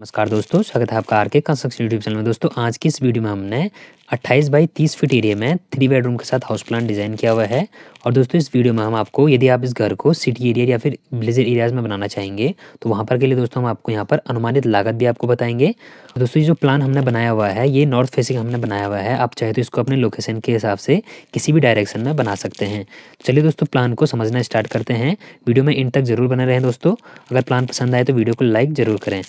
नमस्कार दोस्तों स्वागत है आपका आर के कंस्ट्रक्शन यूट्यूब चैनल में दोस्तों आज की इस वीडियो में हमने 28 बाई 30 फीट एरिया में थ्री बेडरूम के साथ हाउस प्लान डिज़ाइन किया हुआ है और दोस्तों इस वीडियो में हम आपको यदि आप इस घर को सिटी एरिया या फिर विलेज एरियाज में बनाना चाहेंगे तो वहाँ पर के लिए दोस्तों हम आपको यहाँ पर अनुमानित लागत भी आपको बताएंगे दोस्तों ये जो प्लान हमने बनाया हुआ है ये नॉर्थ फेसिंग हमने बनाया हुआ है आप चाहे तो इसको अपने लोकेशन के हिसाब से किसी भी डायरेक्शन में बना सकते हैं तो चलिए दोस्तों प्लान को समझना स्टार्ट करते हैं वीडियो में इन तक जरूर बने रहें दोस्तों अगर प्लान पसंद आए तो वीडियो को लाइक जरूर करें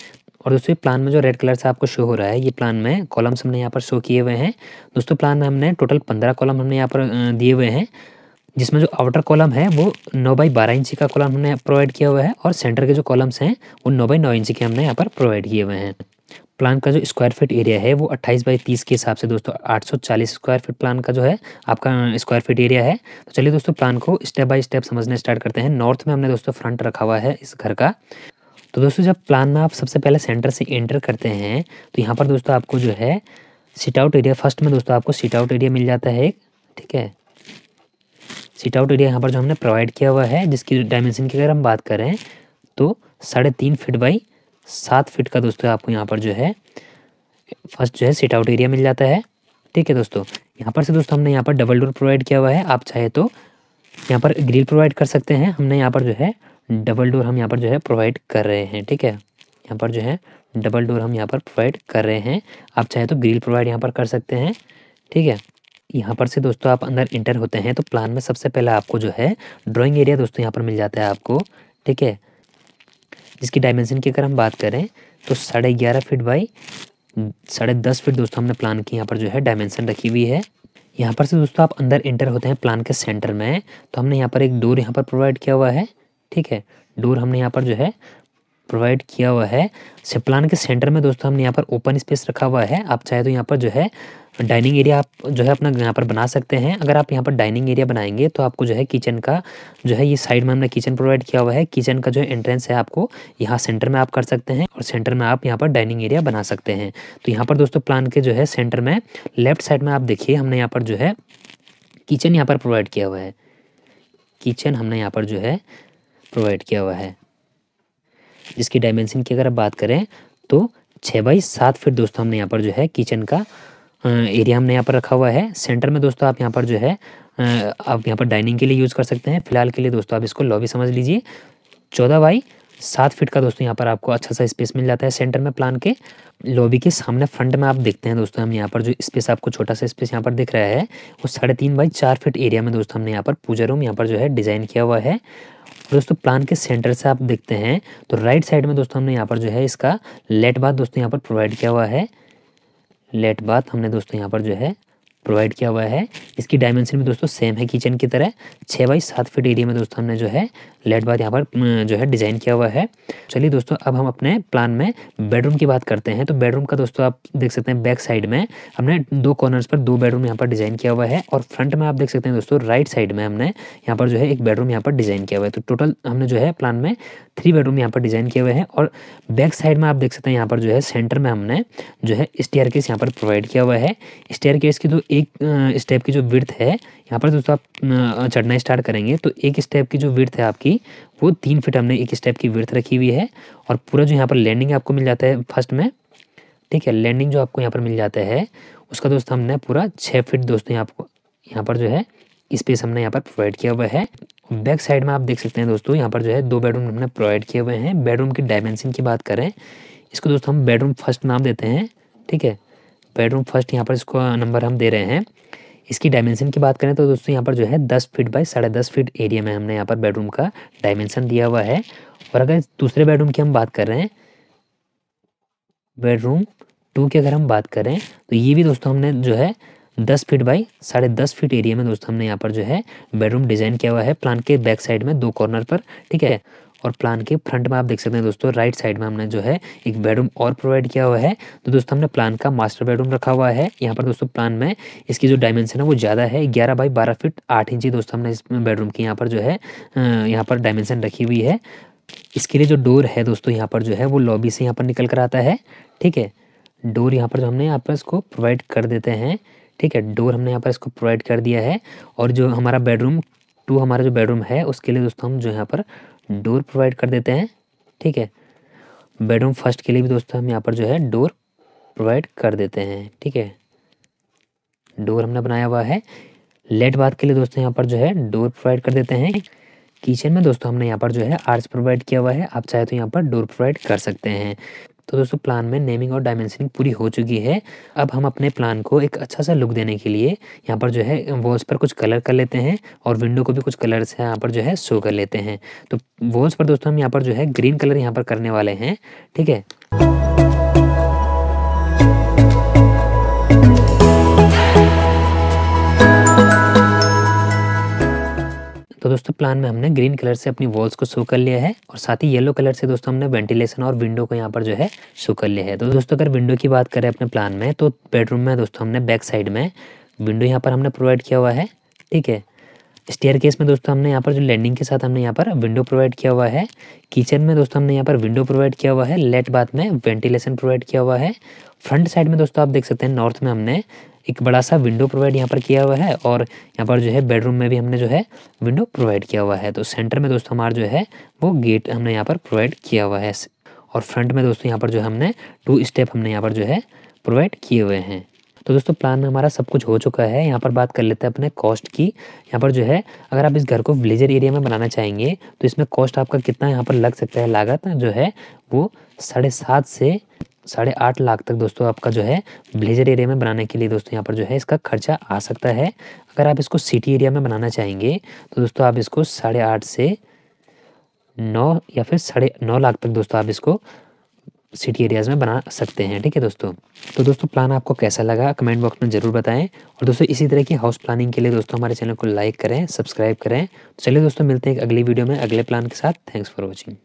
और दोस्तों ये प्लान में जो रेड कलर से आपको शो हो रहा है ये प्लान में कॉलम्स हमने यहाँ पर शो किए हुए हैं दोस्तों प्लान में हमने टोटल पंद्रह कॉलम हमने यहाँ पर दिए हुए हैं जिसमें जो आउटर कॉलम है वो नौ बाई बारह इंची का कॉलम हमने प्रोवाइड किया हुआ है और सेंटर के जो कॉलम्स हैं वो नौ बाई नौ इंची के हमने यहाँ पर प्रोवाइड किए हुए हैं प्लान का जो स्क्वायर फीट एरिया है वो 28 बाई 30 के हिसाब से दोस्तों 840 स्क्वायर फीट प्लान का जो है आपका स्क्वायर फीट एरिया है तो चलिए दोस्तों प्लान को स्टेप बाय स्टेप समझने स्टार्ट करते हैं नॉर्थ में हमने दोस्तों फ्रंट रखा हुआ है इस घर का तो दोस्तों जब प्लान में आप सबसे पहले सेंटर से एंटर करते हैं तो यहाँ पर दोस्तों आपको जो है सीट आउट एरिया फर्स्ट में दोस्तों आपको सीट आउट एरिया मिल जाता है एक ठीक है सीट आउट एरिया यहाँ पर जो हमने प्रोवाइड किया हुआ है जिसकी डायमेंशन की अगर हम बात करें तो साढ़े तीन फिट बाई सात फिट का दोस्तों आपको यहाँ पर जो है फर्स्ट जो है सीट आउट एरिया मिल जाता है ठीक है दोस्तों यहाँ पर से दोस्तों हमने यहाँ पर डबल डोर प्रोवाइड किया हुआ है आप चाहे तो यहाँ पर ग्रिल प्रोवाइड कर सकते हैं हमने यहाँ पर जो है डबल डोर हम यहाँ पर जो है प्रोवाइड कर रहे हैं ठीक है यहाँ पर जो है डबल डोर हम यहाँ पर प्रोवाइड कर रहे हैं आप चाहे तो ग्रिल प्रोवाइड यहाँ पर कर सकते हैं ठीक है यहाँ पर से दोस्तों आप अंदर इंटर होते हैं तो प्लान में सबसे पहले आपको जो है ड्राइंग एरिया दोस्तों यहाँ पर मिल जाता है आपको ठीक है जिसकी डायमेंशन की अगर हम बात करें तो साढ़े ग्यारह फिट बाई साढ़े दस फिट दोस्तों हमने प्लान की यहाँ पर जो है डायमेंशन रखी हुई है यहाँ पर से दोस्तों आप अंदर इंटर होते हैं प्लान के सेंटर में तो हमने यहाँ पर एक डोर यहाँ पर प्रोवाइड किया हुआ है ठीक है डोर हमने यहाँ पर जो है प्रोवाइड किया हुआ है सिप्लान के सेंटर में दोस्तों हमने यहाँ पर ओपन स्पेस रखा हुआ है आप चाहे तो यहाँ पर जो है डाइनिंग एरिया आप जो है अपना यहाँ पर बना सकते हैं अगर आप यहाँ पर डाइनिंग एरिया बनाएंगे तो आपको जो है किचन का जो है ये साइड में हमने किचन प्रोवाइड किया हुआ है किचन का जो एंट्रेंस है आपको यहाँ सेंटर में आप कर सकते हैं और सेंटर में आप यहाँ पर डाइनिंग एरिया बना सकते हैं तो यहाँ पर दोस्तों प्लान के जो है सेंटर में लेफ्ट साइड में आप देखिए हमने यहाँ पर जो है किचन यहाँ पर प्रोवाइड किया हुआ है किचन हमने यहाँ पर जो है प्रोवाइड किया हुआ है जिसकी डायमेंशन की अगर आप बात करें तो छः बाई सात फिट दोस्तों हमने यहाँ पर जो है किचन का एरिया हमने यहाँ पर रखा हुआ है सेंटर में दोस्तों आप यहाँ पर जो है आप यहाँ पर डाइनिंग के लिए यूज़ कर सकते हैं फिलहाल के लिए दोस्तों आप इसको लॉबी समझ लीजिए चौदह बाई सात फीट का दोस्तों यहाँ पर आपको अच्छा सा स्पेस मिल जाता है सेंटर में प्लान के लॉबी के सामने फ्रंट में आप देखते हैं दोस्तों हम यहाँ पर जो स्पेस आपको छोटा सा स्पेस यहाँ पर दिख रहा है वो साढ़े तीन बाई चार फीट एरिया में दोस्तों हमने यहाँ पर पूजा रूम यहाँ पर जो है डिज़ाइन किया हुआ है दोस्तों प्लान के सेंटर से आप देखते हैं तो राइट साइड में दोस्तों हमने यहाँ पर जो है इसका लेट बाथ दोस्तों यहाँ पर प्रोवाइड किया हुआ है लेट बाथ हमने दोस्तों यहाँ पर जो है प्रोवाइड किया हुआ है इसकी डायमेंशन भी दोस्तों सेम है किचन की तरह छः बाई सात फीट एरिया में दोस्तों हमने जो है लेट बाथ यहाँ पर जो है डिज़ाइन किया हुआ है चलिए दोस्तों अब हम अपने प्लान में बेडरूम की बात करते हैं तो बेडरूम का दोस्तों आप देख सकते हैं बैक साइड में हमने दो कॉर्नर्स पर दो बेडरूम यहाँ पर डिज़ाइन किया हुआ है और फ्रंट में आप देख सकते हैं दोस्तों राइट साइड में हमने यहाँ पर जो है एक बेडरूम यहाँ पर डिज़ाइन किया हुआ है तो टोटल हमने जो है प्लान में थ्री बेडरूम यहाँ पर डिज़ाइन किया हुआ है और बैक साइड में आप देख सकते हैं यहाँ पर जो है सेंटर में हमने जो है स्टेयर केस यहाँ पर प्रोवाइड किया हुआ है स्टेयर केस की तो एक स्टेप की जो विर्थ है यहाँ पर दोस्तों आप चढ़ना स्टार्ट करेंगे तो एक स्टेप की जो विर्थ है आपकी वो तीन फिट हमने एक स्टेप की विर्थ रखी हुई है और पूरा जो यहाँ पर लैंडिंग आपको मिल जाता है फर्स्ट में ठीक है लैंडिंग जो आपको यहाँ पर मिल जाता है उसका दोस्त हमने पूरा छः फिट दोस्तों यहाँ आपको यहाँ पर जो है स्पेस हमने यहाँ पर प्रोवाइड किया हुआ है बैक साइड में आप देख सकते हैं दोस्तों यहाँ पर जो है दो बेडरूम हमने प्रोवाइड किए हुए हैं बेडरूम की डायमेंशन की बात करें इसको दोस्तों हम बेडरूम फर्स्ट नाम देते हैं ठीक है बेडरूम फर्स्ट यहाँ पर इसको नंबर हम दे रहे हैं इसकी डायमेंशन की बात करें तो दोस्तों यहाँ पर जो है दस फीट बाई साढ़े दस फीट एरिया में हमने यहाँ पर बेडरूम का डायमेंशन दिया हुआ है और अगर दूसरे बेडरूम की हम बात कर रहे हैं बेडरूम टू की अगर हम बात करें तो ये भी दोस्तों हमने जो है दस फीट बाई साढ़े दस फीट एरिया में दोस्तों हमने यहाँ पर जो है बेडरूम डिज़ाइन किया हुआ है प्लान के बैक साइड में दो कॉर्नर पर ठीक है और प्लान के फ्रंट में आप देख सकते हैं दोस्तों राइट साइड में हमने जो है एक बेडरूम और प्रोवाइड किया हुआ है तो दोस्तों हमने प्लान का मास्टर बेडरूम रखा हुआ है यहाँ पर दोस्तों प्लान में इसकी जो डायमेंशन है वो ज़्यादा है ग्यारह बाई बारह फिट आठ इंची दोस्तों हमने इस बेडरूम की यहाँ पर जो है यहाँ पर डायमेंशन रखी हुई है इसके लिए जो डोर है दोस्तों यहाँ पर जो है वो लॉबी से यहाँ पर निकल कर आता है ठीक है डोर यहाँ पर जो हमने यहाँ पर इसको प्रोवाइड कर देते हैं ठीक है डोर हमने यहाँ पर इसको प्रोवाइड कर दिया है और जो हमारा बेडरूम टू हमारा जो बेडरूम है उसके लिए दोस्तों हम जो यहाँ पर डोर प्रोवाइड कर देते हैं ठीक है बेडरूम फर्स्ट के लिए भी दोस्तों हम यहाँ पर जो है डोर प्रोवाइड कर देते हैं ठीक है डोर हमने बनाया हुआ है लेट बाथ के लिए दोस्तों यहाँ पर जो है डोर प्रोवाइड कर देते हैं किचन में दोस्तों हमने यहाँ पर जो है आर्च प्रोवाइड किया हुआ है आप चाहे तो यहाँ पर डोर प्रोवाइड कर सकते हैं तो दोस्तों प्लान में नेमिंग और डायमेंशनिंग पूरी हो चुकी है अब हम अपने प्लान को एक अच्छा सा लुक देने के लिए यहाँ पर जो है वॉल्स पर कुछ कलर कर लेते हैं और विंडो को भी कुछ कलर से यहाँ पर जो है शो कर लेते हैं तो वॉल्स पर दोस्तों हम यहाँ पर जो है ग्रीन कलर यहाँ पर करने वाले हैं ठीक है दोस्तों प्लान में हमने ग्रीन कलर से अपनी वॉल्स को शो कर लिया है और साथ ही येलो कलर से दोस्तों हमने वेंटिलेशन और विंडो को यहाँ पर जो है शो कर लिया है तो दोस्तों अगर विंडो की बात करें अपने प्लान में तो बेडरूम में दोस्तों हमने बैक साइड में विंडो यहाँ पर हमने प्रोवाइड किया हुआ है ठीक है स्टेयर केस में दोस्तों हमने यहाँ पर जो लैंडिंग के साथ हमने यहाँ पर विंडो प्रोवाइड किया हुआ है किचन में दोस्तों हमने यहाँ पर विंडो प्रोवाइड किया हुआ है लेट बाथ में वेंटिलेशन प्रोवाइड किया हुआ है फ्रंट साइड में दोस्तों आप देख सकते हैं नॉर्थ में हमने एक बड़ा सा विंडो प्रोवाइड यहाँ पर किया हुआ है और यहाँ पर जो है बेडरूम में भी हमने जो है विंडो प्रोवाइड किया हुआ है तो सेंटर में दोस्तों हमारा जो है वो गेट हमने यहाँ पर प्रोवाइड किया हुआ है और फ्रंट में दोस्तों यहाँ पर जो हमने टू स्टेप हमने यहाँ पर जो है प्रोवाइड किए हुए हैं तो दोस्तों प्लान में हमारा सब कुछ हो चुका है यहाँ पर बात कर लेते हैं अपने कॉस्ट की यहाँ पर जो है अगर आप इस घर को विलेजर एरिया में बनाना चाहेंगे तो इसमें कॉस्ट आपका कितना यहाँ पर लग सकता है लागत जो है वो साढ़े सात से साढ़े आठ लाख तक दोस्तों आपका जो है ब्लेजर एरिया में बनाने के लिए दोस्तों यहाँ पर जो है इसका खर्चा आ सकता है अगर आप इसको सिटी एरिया में बनाना चाहेंगे तो दोस्तों आप इसको साढ़े आठ से नौ या फिर साढ़े नौ लाख तक दोस्तों आप इसको सिटी एरियाज़ में बना सकते हैं ठीक है दोस्तों तो दोस्तों प्लान आपको कैसा लगा कमेंट बॉक्स में ज़रूर बताएं और दोस्तों इसी तरह की हाउस प्लानिंग के लिए दोस्तों हमारे चैनल को लाइक करें सब्सक्राइब करें तो चलिए दोस्तों मिलते हैं अगली वीडियो में अगले प्लान के साथ थैंक्स फॉर वॉचिंग